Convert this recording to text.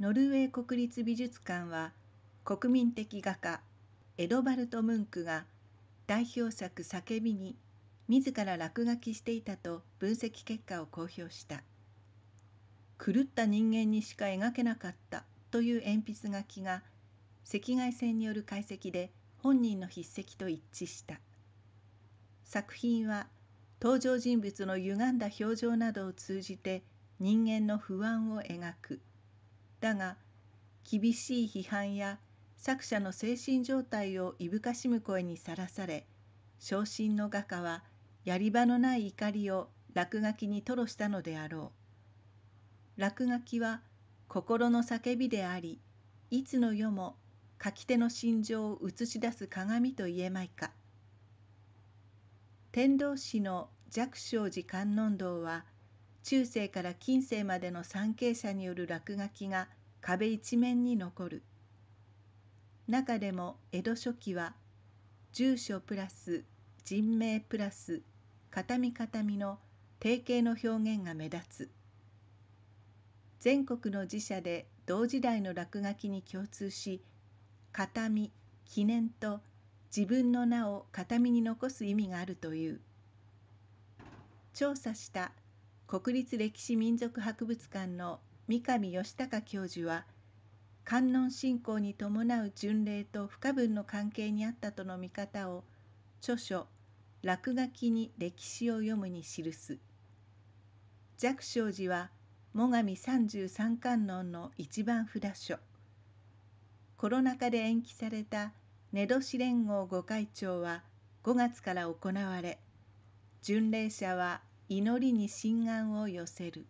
ノルウェー国立美術館は国民的画家エドバルト・ムンクが代表作「叫び」に自ら落書きしていたと分析結果を公表した狂った人間にしか描けなかったという鉛筆書きが赤外線による解析で本人の筆跡と一致した作品は登場人物の歪んだ表情などを通じて人間の不安を描くだが厳しい批判や作者の精神状態をいぶかしむ声にさらされ昇進の画家はやり場のない怒りを落書きに吐露したのであろう落書きは心の叫びでありいつの世も書き手の心情を映し出す鏡と言えまいか天童市の寂勝寺観音堂は中世から近世までの参詣者による落書きが壁一面に残る中でも江戸初期は住所プラス人名プラス形見形見の定型の表現が目立つ全国の寺社で同時代の落書きに共通し形見記念と自分の名を形見に残す意味があるという調査した国立歴史民族博物館の三上義隆教授は観音信仰に伴う巡礼と不可分の関係にあったとの見方を著書「落書きに歴史を読む」に記す寂照寺は最上三十三観音の一番札所コロナ禍で延期された根戸市連合御会長は5月から行われ巡礼者は祈りに心眼を寄せる